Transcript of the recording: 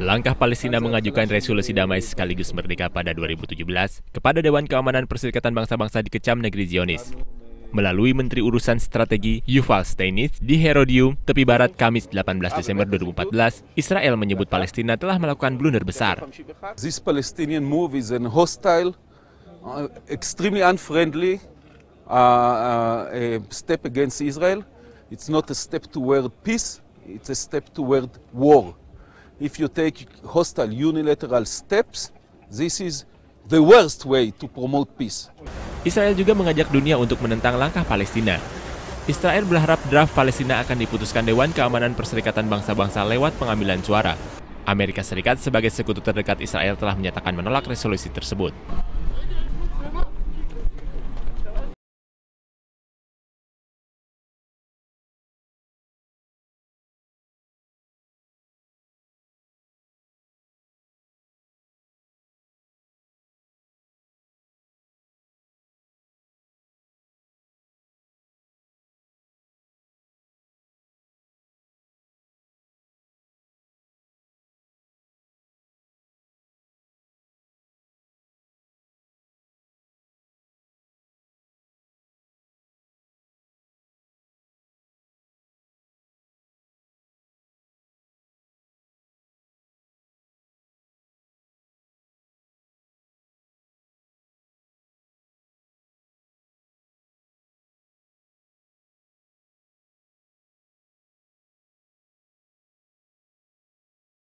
Langkah Palestina mengajukan resolusi damai sekaligus merdeka pada 2017 kepada Dewan Keamanan Perserikatan Bangsa-Bangsa dikecam negeri Zionis. Melalui Menteri Urusan Strategi Yuval Steinitz di Herodium, tepi barat Kamis 18 Desember 2014, Israel menyebut Palestina telah melakukan blunder besar. This Palestinian move is an hostile, uh, extremely unfriendly uh, uh, a step against Israel. It's not a step toward peace, it's a step toward war if you take hostile unilateral steps, this is the worst way to promote peace. Israel juga mengajak dunia untuk menentang langkah Palestina. Israel berharap draft Palestina akan diputuskan Dewan Keamanan Perserikatan Bangsa-Bangsa lewat pengambilan suara. Amerika Serikat sebagai sekutu terdekat Israel telah menyatakan menolak resolusi tersebut.